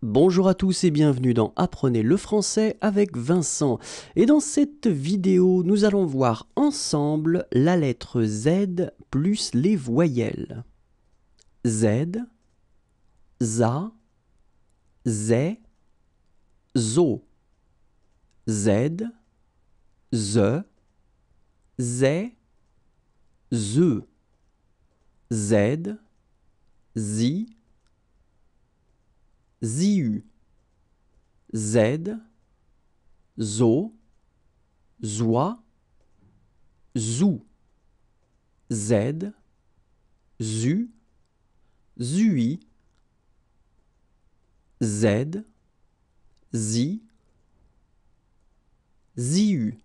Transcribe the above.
Bonjour à tous et bienvenue dans Apprenez le français avec Vincent. Et dans cette vidéo, nous allons voir ensemble la lettre Z plus les voyelles. Z, ZA, ZE, ZO. Z, ZE, ZE, ZE. Z, ZI, Zu, Z, ZO, ZOI, Zu, Z, ZU, ZUI, Z, ZI, ZIU.